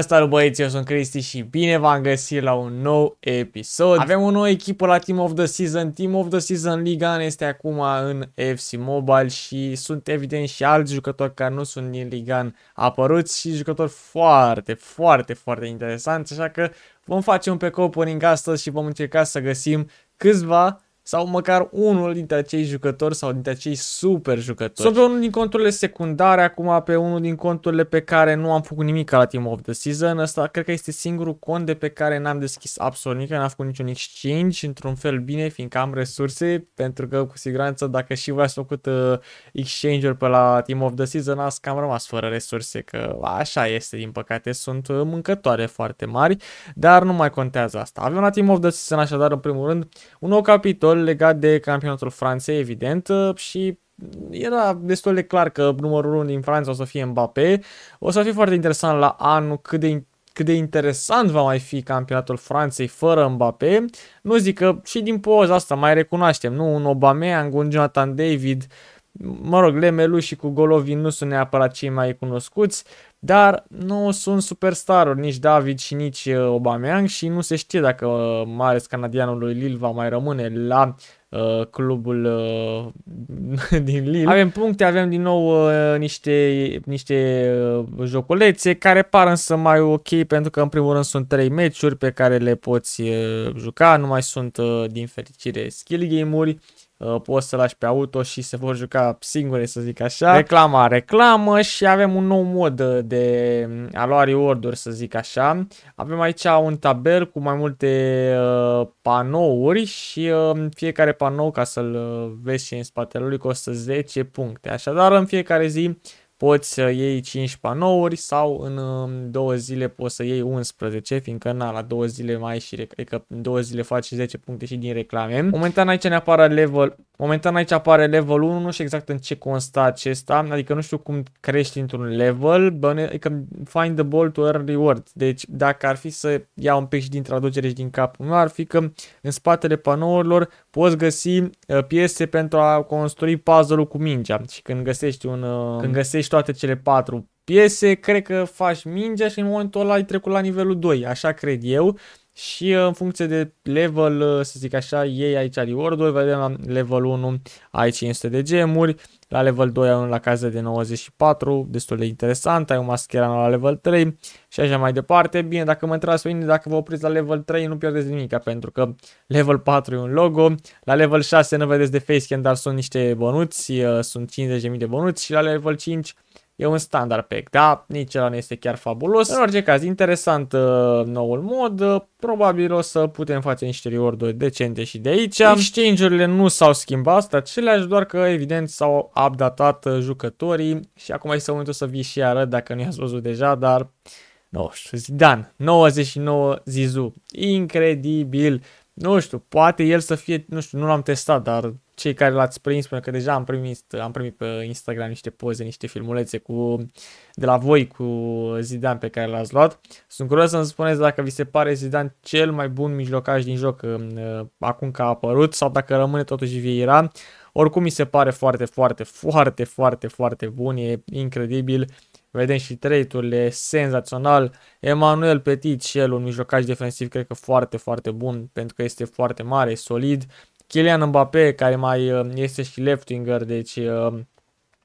Salut băieți, eu sunt Cristi și bine v-am găsit la un nou episod. Avem o nouă echipă la Team of the Season. Team of the Season Liga este acum în FC Mobile și sunt evident și alți jucători care nu sunt din Liga apăruți și jucători foarte, foarte, foarte interesanți. Așa că vom face un pick opening astăzi și vom încerca să găsim câțiva sau măcar unul dintre acei jucători sau dintre acei super jucători. Sunt pe unul din conturile secundare, acum pe unul din conturile pe care nu am făcut nimic la Team of the Season. Asta cred că este singurul cont de pe care n-am deschis absolut nimic, n-am făcut niciun exchange, într-un fel bine, fiindcă am resurse, pentru că cu siguranță dacă și voi ați făcut uh, exchange-uri pe la Team of the Season, ați cam rămas fără resurse, că așa este, din păcate, sunt uh, mâncătoare foarte mari, dar nu mai contează asta. Avem la Team of the Season așadar, în primul rând, un nou capitol gol legat de campionatul Franței, evident, uh, și era destul de clar că numărul 1 din Franța o să fie Mbappé. O să fie foarte interesant la anul cât de cât de interesant va mai fi campionatul Franței fără Mbappé. Nu zic că și din poza asta mai recunoaștem, nu? Un Aubameyang, un Jonathan David, mă rog, Lemelu și cu Golovin nu sunt neapărat cei mai cunoscuți, dar nu sunt superstaruri nici David și nici uh, Aubameyang și nu se știe dacă uh, Mares canadianul lui Lille va mai rămâne la uh, clubul uh, din Lille. Avem puncte, avem din nou uh, niște, niște uh, joculețe care par însă mai ok pentru că în primul rând sunt trei meciuri pe care le poți uh, juca, nu mai sunt uh, din fericire skill game-uri uh, poți să lași pe auto și se vor juca singure, să zic așa. Reclama, reclamă și avem un nou mod de mm, a lua reward să zic așa. Avem aici un tabel cu mai multe uh, panouri și uh, fiecare panou, ca să-l uh, vezi și în spatele lui, costă 10 puncte. Așadar, în fiecare zi poți să iei 5 panouri sau în um, două zile poți să iei 11, fiindcă na, la două zile mai și, cred că în două zile faci 10 puncte și din reclame. Momentan aici ne apare level, momentan aici apare level 1, nu știu exact în ce constă acesta, adică nu știu cum crești într-un level, băne, adică find the ball to earn reward. Deci dacă ar fi să iau un pic și din traducere și din capul meu, ar fi că în spatele panourilor poți găsi uh, piese pentru a construi puzzle-ul cu mingea și când găsești un, uh, când găsești toate cele patru piese, cred că faci mingea și în momentul ăla ai trecut la nivelul 2, așa cred eu și uh, în funcție de level, uh, să zic așa, ei aici reward-uri, vedem la level 1 ai 500 de gemuri, la level 2 ai la cază de 94, destul de interesant, ai un mascherano la level 3 și așa mai departe. Bine, dacă mă întrebați pe mine, dacă vă opriți la level 3 nu pierdeți nimic, pentru că level 4 e un logo, la level 6 nu vedeți de facecam, dar sunt niște bănuți, uh, sunt 50.000 de bănuți și la level 5 E un standard pack, da? Nici ăla nu este chiar fabulos. În orice caz, interesant uh, noul mod. Uh, probabil o să putem face niște reward-uri decente și de aici. Exchange-urile nu s-au schimbat, dar aceleași, doar că evident s-au updatat uh, jucătorii. Și acum este momentul să vii și arăt dacă nu i-ați văzut deja, dar... Nu știu, Zidane, 99 Zizu, incredibil. Nu știu, poate el să fie, nu știu, nu l-am testat, dar cei care l-ați prins, pentru că deja am primit, am primit pe Instagram niște poze, niște filmulețe cu, de la voi cu Zidane pe care l-ați luat. Sunt curios să-mi spuneți dacă vi se pare Zidane cel mai bun mijlocaș din joc uh, acum că a apărut sau dacă rămâne totuși Vieira. Oricum mi se pare foarte, foarte, foarte, foarte, foarte bun, e incredibil. Vedem și trade senzațional. Emanuel Petit și el, un mijlocaș defensiv, cred că foarte, foarte bun, pentru că este foarte mare, solid. Kylian Mbappé, care mai uh, este și left winger, deci uh,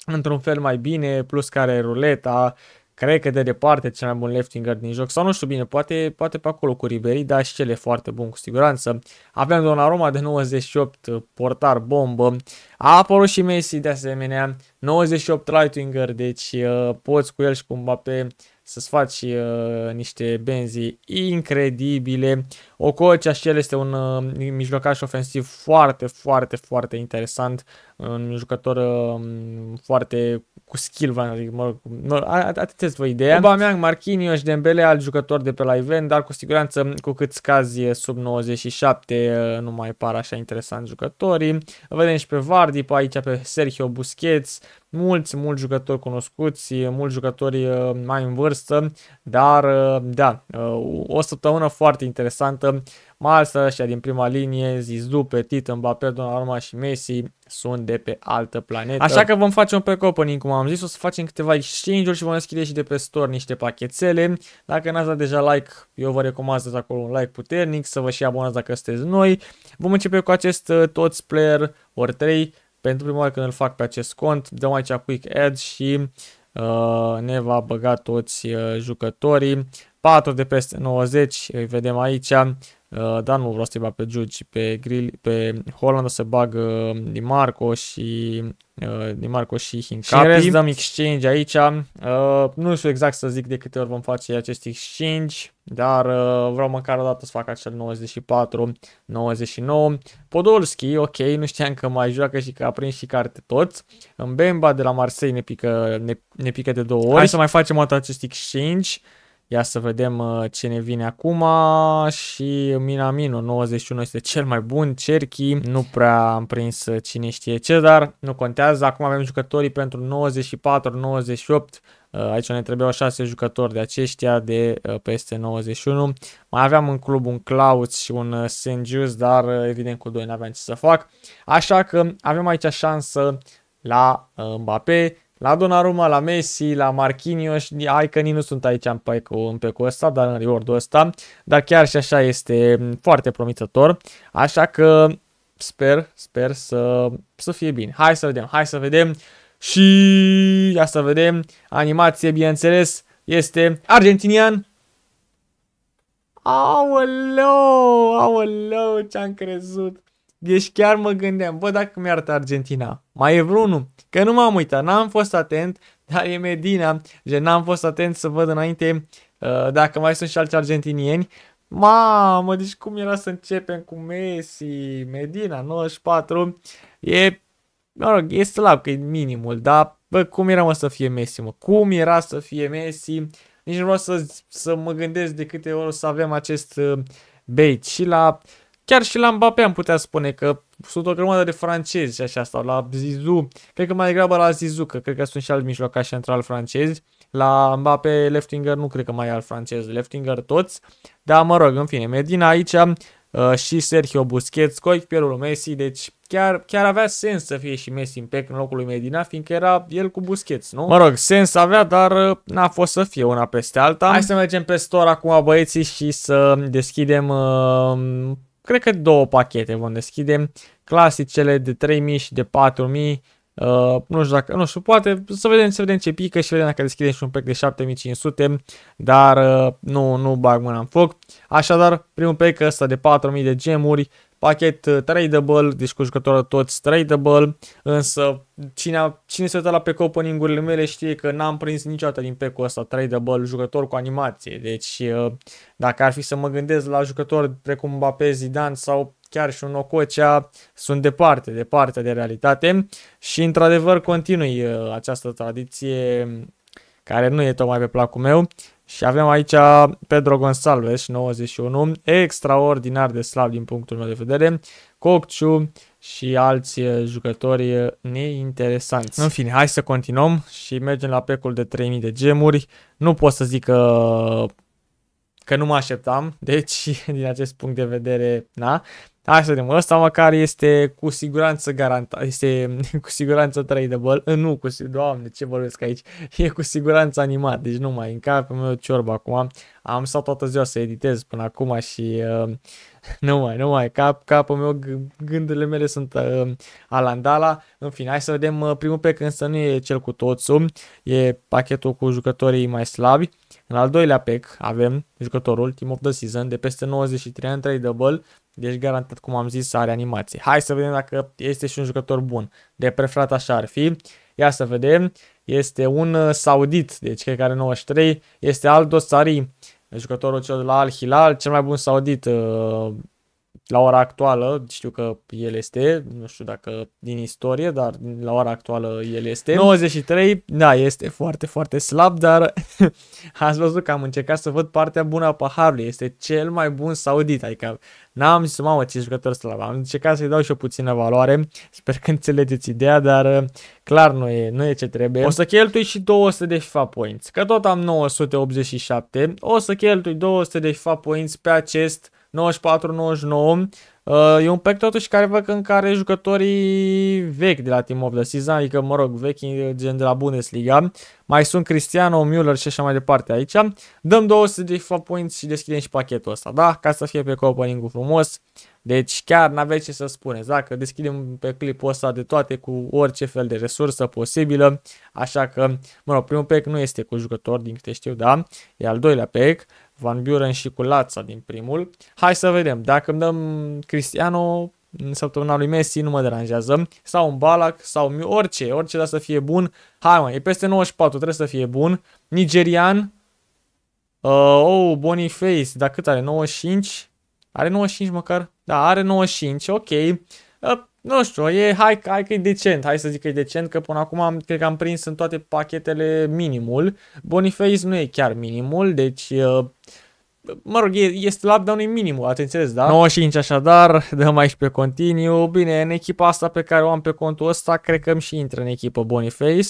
într-un fel mai bine, plus care ruleta, cred că de departe cel mai bun left winger din joc, sau nu știu bine, poate, poate pe acolo cu Ribery, dar și cel e foarte bun cu siguranță. Aveam Donnarumma de 98, uh, portar bombă, a apărut și Messi de asemenea, 98 right winger, deci poți cu el și cu Mbappé să-ți faci uh, niște benzi incredibile. Ococea și el este un uh, mijlocaș ofensiv foarte, foarte, foarte interesant un jucător um, foarte cu skill, adică, mă rog, atât vă ideea. Aubameyang, Marquinhos, Dembele, alt jucător de pe la event, dar cu siguranță cu cât scazi sub 97 nu mai par așa interesant jucătorii. Vedem și pe Vardy, pe aici pe Sergio Busquets, mulți, mulți jucători cunoscuți, mulți jucători uh, mai în vârstă, dar uh, da, uh, o săptămână foarte interesantă Marsa, ăștia din prima linie, Zizou, Petit, Mbappé, Donnarumma și Messi sunt de pe altă planetă. Așa că vom face un precopening, cum am zis, o să facem câteva exchange-uri și vom deschide și de pe store niște pachetele. Dacă n-ați dat deja like, eu vă recomand să dați acolo un like puternic, să vă și abonați dacă sunteți noi. Vom începe cu acest uh, toți player ori 3 pentru prima oară când îl fac pe acest cont. Dăm aici quick add și uh, ne va băga toți uh, jucătorii. 4 de peste 90, îi vedem aici, Uh, dar nu vreau să-i bag pe Jude pe, Grill, pe Holland o să bag Di Marco și uh, Di Marco și Hincapi. Și rest dăm exchange aici. Uh, nu știu exact să zic de câte ori vom face acest exchange, dar vreau măcar o dată să fac acel 94-99. Podolski, ok, nu știam că mai joacă și că a prins și carte tot. În Bemba de la Marseille ne pică, ne, ne pică de două ori. Hai să mai facem o dată acest exchange. Ia să vedem uh, ce ne vine acum și Minamino 91 este cel mai bun, Cerchi nu prea am prins uh, cine știe ce, dar nu contează. Acum avem jucătorii pentru 94-98, uh, aici ne trebuiau 6 jucători de aceștia de peste 91. Mai aveam în club un Klaus și un St. dar evident cu doi n-aveam ce să fac. Așa că avem aici șansă la Mbappé, la Donnarumma, la Messi, la Marquinhos, ai că nici nu sunt aici în pe în pecul ăsta, dar în reward ăsta, dar chiar și așa este mm, foarte promițător, așa că sper, sper să, să fie bine. Hai să vedem, hai să vedem și ia să vedem, animație bineînțeles, este argentinian. Aoleu, aoleu, ce-am crezut. Deci chiar mă gândeam, bă, dacă mi arată Argentina, mai e vreunul? Că nu m-am uitat, n-am fost atent, dar e Medina, gen n-am fost atent să văd înainte uh, dacă mai sunt și alți argentinieni. Mamă, deci cum era să începem cu Messi, Medina, 94, e, mă rog, e slab că e minimul, dar bă, cum era mă să fie Messi, mă? Cum era să fie Messi? Nici nu vreau să, să mă gândesc de câte ori să avem acest uh, bait și la Chiar și la Mbappé am putea spune că sunt o grămadă de francezi și așa, stau, la Zizou, cred că mai degrabă la Zizou, că cred că sunt și alți mijlocași central francezi. La Mbappé, Leftinger nu cred că mai e al francez, Leftinger toți. Dar mă rog, în fine, Medina aici uh, și Sergio Busquets, Coic, Pierul Messi, deci chiar, chiar avea sens să fie și Messi în pec în locul lui Medina, fiindcă era el cu Busquets, nu? Mă rog, sens avea, dar uh, n-a fost să fie una peste alta. Hai să mergem pe store acum, băieții, și să deschidem uh, cred că două pachete vom deschide, clasicele de 3000 și de 4000, Uh, nu știu dacă, nu știu, poate să vedem, să vedem ce pică și vedem dacă deschidem și un pack de 7500, dar uh, nu, nu bag mâna în foc. Așadar, primul pack ăsta de 4000 de gemuri pachet uh, tradable, deci cu jucătorul toți tradable, însă cine, a, cine se uită la pe opening mele știe că n-am prins niciodată din pecul ăsta tradable jucător cu animație, deci uh, dacă ar fi să mă gândesc la jucători precum Mbappé, Zidane sau chiar și un Ococea sunt departe, departe de realitate și într-adevăr continui uh, această tradiție care nu e tocmai pe placul meu și avem aici Pedro Gonçalves, 91, extraordinar de slab din punctul meu de vedere, Cocciu și alți eh, jucători eh, neinteresanți. În fine, hai să continuăm și mergem la pecul de 3000 de gemuri. Nu pot să zic că, că nu mă așteptam, deci din acest punct de vedere, na, Hai să vedem, ăsta măcar este cu siguranță garantat, este cu siguranță tradable, nu, cu doamne, ce vorbesc aici, e cu siguranță animat, deci nu mai în capul meu ciorba acum, am stat toată ziua să editez până acum și uh, nu mai, nu mai, cap, capul meu, gândurile mele sunt uh, alandala, în fine, hai să vedem uh, primul pe când să nu e cel cu toțul, e pachetul cu jucătorii mai slabi, în al doilea pec avem jucătorul Team of the Season de peste 93 ani, 3 double, deci garantat, cum am zis, are animație. Hai să vedem dacă este și un jucător bun. De preferat așa ar fi. Ia să vedem. Este un uh, saudit, deci cred că are 93. Este Aldo Sari, jucătorul cel de la Al Hilal, cel mai bun saudit uh, la ora actuală, știu că el este, nu știu dacă din istorie, dar la ora actuală el este. 93, da, este foarte, foarte slab, dar ați văzut că am încercat să văd partea bună a paharului. Este cel mai bun saudit, adică n-am zis, mamă, ce jucător slab. Am încercat să-i dau și o puțină valoare, sper că înțelegeți ideea, dar clar nu e, nu e ce trebuie. O să cheltui și 200 de FA points, că tot am 987, o să cheltui 200 de FA points pe acest 94-99. Deci, e un pack totuși care văd în care jucătorii vechi de la Team of the Season, adică, mă rog, vechi gen de la Bundesliga, mai sunt Cristiano, Müller și așa mai departe aici. Dăm 200 de FIFA points și deschidem și pachetul ăsta, da? Ca să fie pe opening frumos. Deci chiar n-aveți ce să spuneți. Dacă deschidem pe clipul ăsta de toate cu orice fel de resursă posibilă, așa că, mă rog, primul pack nu este cu jucător din câte știu, da? E al doilea pack. Van Buren și cu Lața din primul. Hai să vedem, dacă îmi dăm Cristiano în săptămâna lui Messi, nu mă deranjează, sau un Balac, sau orice, orice, dar să fie bun. Hai mă, e peste 94, trebuie să fie bun. Nigerian, uh, oh, Boniface, dar cât are, 95? Are 95 măcar? Da, are 95, ok. Uh, nu știu, e, hai, hai că e decent, hai să zic că e decent, că până acum am, cred că am prins în toate pachetele minimul. Boniface nu e chiar minimul, deci... Uh, mă rog, e, e slab, dar nu e minimul, ați înțeles, da? 95 așadar, dăm aici pe continuu. Bine, în echipa asta pe care o am pe contul ăsta, cred că îmi și intră în echipă Boniface,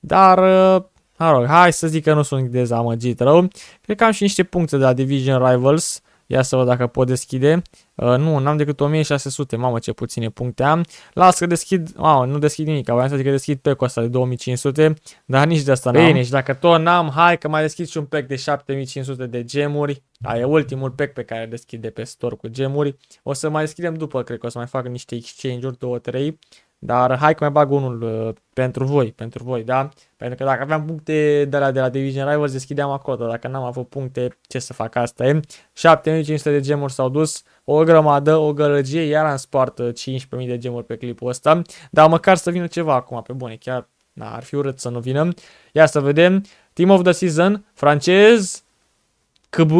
dar... Uh, mă rog, hai să zic că nu sunt dezamăgit rău. Cred că am și niște puncte de la Division Rivals. Ia să văd dacă pot deschide. Uh, nu, n-am decât 1600, mamă ce puține puncte am. Las că deschid, mamă, nu deschid nimic, voiam să zic că deschid pe ăsta de 2500, dar nici de asta n-am. Bine, și dacă tot n-am, hai că mai deschid și un pack de 7500 de gemuri. Da, e ultimul pack pe care deschid de pe store cu gemuri. O să mai deschidem după, cred că o să mai fac niște exchange-uri, 2-3, dar hai că mai bag unul uh, pentru voi, pentru voi, da? Pentru că dacă aveam puncte de la, de la Division Rivals, deschideam acolo. Dacă n-am avut puncte, ce să fac asta e? 7500 de gemuri s-au dus, o grămadă, o gălăgie, iar am spart 15.000 uh, de gemuri pe clipul ăsta. Dar măcar să vină ceva acum, pe bune, chiar na, ar fi urât să nu vină. Ia să vedem. Team of the Season, francez, CB,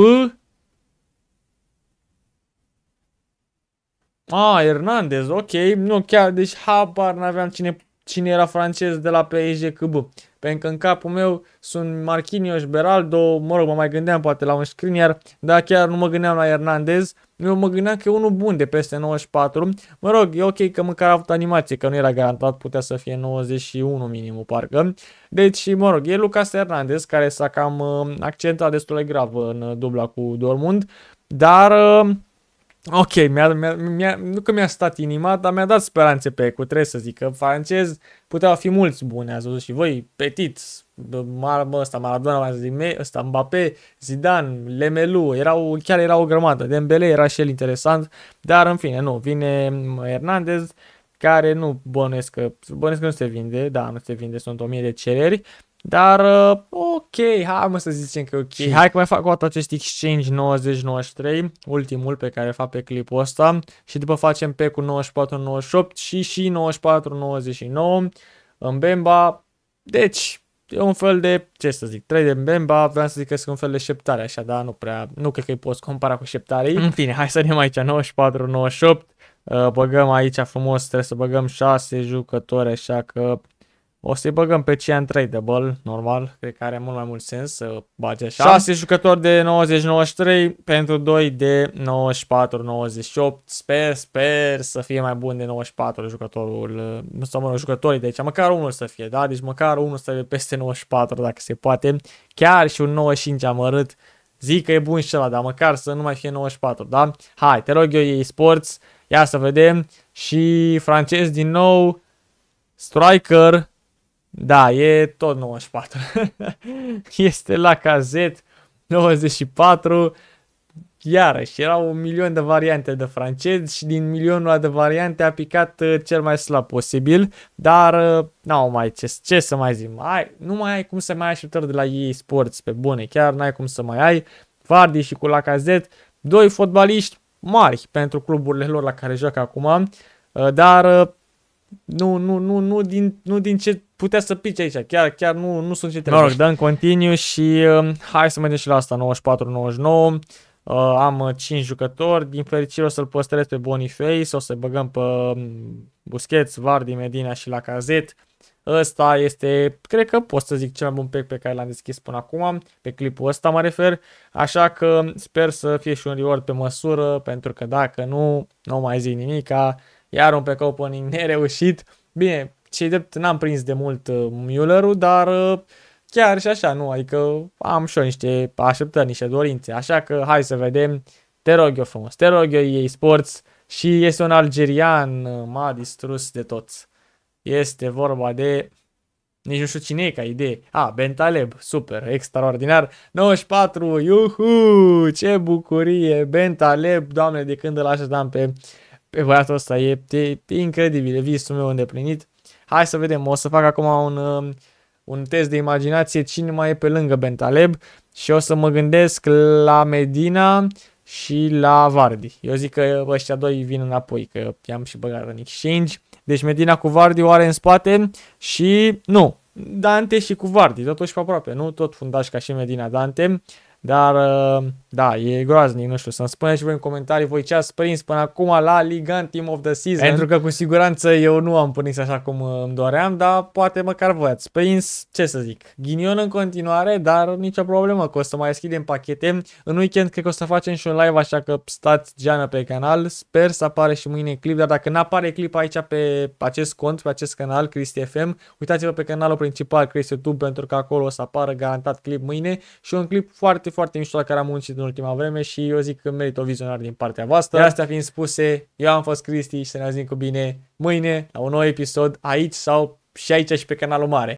Ah, Hernandez, ok. Nu, chiar, deci habar n-aveam cine, cine era francez de la PSG CB. Pentru că în capul meu sunt Marquinhos, Beraldo, mă rog, mă mai gândeam poate la un scriniar, dar chiar nu mă gândeam la Hernandez. Eu mă gândeam că e unul bun de peste 94. Mă rog, e ok că măcar a avut animație, că nu era garantat, putea să fie 91 minim, parcă. Deci, mă rog, e Lucas Hernandez, care s-a cam uh, accentat destul de grav în uh, dubla cu Dortmund, dar... Uh, Ok, mi-a, mi-a, mi-a, nu că mi-a stat inima, dar mi-a dat speranțe pe cu trebuie să zic că francez puteau fi mulți buni, ați văzut și voi, Petit, Mar, ăsta, Maradona, ăsta, Mbappé, Zidane, Lemelu, erau, chiar era o grămadă, Dembele era și el interesant, dar în fine, nu, vine Hernandez, care nu bănuiesc că, bănuiesc că nu se vinde, da, nu se vinde, sunt o mie de cereri, dar uh, ok, hai mă să zicem că ok. Hai că mai fac o dată acest exchange 90-93, ultimul pe care fac pe clipul ăsta. Și după facem pe cu 94-98 și și 94-99 în Bemba. Deci, e un fel de, ce să zic, trei de Bemba, vreau să zic că sunt un fel de șeptare așa, dar nu prea, nu cred că îi poți compara cu șeptarii. În fine, hai să ne aici 94-98. Uh, băgăm aici frumos, trebuie să băgăm 6 jucători, așa că o să-i băgăm pe cei untradeable, normal, cred că are mult mai mult sens să bage așa. 6 jucători de 90-93 pentru 2 de 94-98. Sper, sper să fie mai bun de 94 jucătorul, sau mă rog, jucătorii de aici, măcar unul să fie, da? Deci măcar unul să fie peste 94 dacă se poate. Chiar și un 95 amărât, zic că e bun și ăla, dar măcar să nu mai fie 94, da? Hai, te rog eu, ei sports, ia să vedem. Și francez din nou, striker, da, e tot 94. este la cazet 94. Iarăși, erau un milion de variante de francez și din milionul de variante a picat uh, cel mai slab posibil, dar uh, n-au mai ce, ce să mai zic, ai, nu mai ai cum să mai ai așteptări de la ei sports pe bune, chiar n-ai cum să mai ai. Vardy și cu Lacazette, doi fotbaliști mari pentru cluburile lor la care joacă acum, uh, dar nu, nu, nu, nu, din, nu din ce putea să pici aici, chiar, chiar nu, nu sunt trebuie. Mă rog, dăm continuu și uh, hai să mergem și la asta, 94-99. Uh, am 5 uh, jucători, din fericire o să-l păstrez pe Boniface, o să băgăm pe um, Busquets, Vardy, Medina și la Cazet. Ăsta este, cred că pot să zic, cel mai bun pe care l-am deschis până acum, pe clipul ăsta mă refer, așa că sper să fie și un reward pe măsură, pentru că dacă nu, nu mai zic nimic. iar un pe opening nereușit. Bine, cei drept n-am prins de mult uh, Muellerul, dar uh, chiar și așa, nu, adică am și eu niște așteptări, niște dorințe, așa că hai să vedem, te rog eu frumos, te rog eu ei sports și este un algerian, uh, m-a distrus de toți. Este vorba de nici nu știu cine e ca idee. A, ah, Bentaleb, super, extraordinar. 94, iuhu, ce bucurie, Bentaleb, doamne, de când îl așteptam pe, pe băiatul ăsta, e, e, e incredibil, visul meu îndeplinit. Hai să vedem, o să fac acum un, um, un test de imaginație cine mai e pe lângă Bentaleb și o să mă gândesc la Medina și la Vardi. Eu zic că ăștia doi vin înapoi, că i-am și băgat în exchange. Deci Medina cu Vardi o are în spate și nu, Dante și cu Vardi, totuși pe aproape, nu tot fundaș ca și Medina Dante, dar uh, da, e groaznic, nu știu, să-mi spuneți și voi în comentarii voi ce ați prins până acum la Ligan Team of the Season. Pentru că cu siguranță eu nu am prins așa cum uh, îmi doream, dar poate măcar voi ați prins, ce să zic, ghinion în continuare, dar nicio problemă că o să mai deschidem pachete. În weekend cred că o să facem și un live, așa că stați geană pe canal, sper să apare și mâine clip, dar dacă n-apare clip aici pe acest cont, pe acest canal, Cristi FM, uitați-vă pe canalul principal Cristi YouTube pentru că acolo o să apară garantat clip mâine și un clip foarte, foarte mișto la care am muncit în ultima vreme și eu zic că merită o vizionare din partea voastră. Iar da. astea fiind spuse, eu am fost Cristi și să ne auzim cu bine mâine la un nou episod aici sau și aici și pe canalul mare.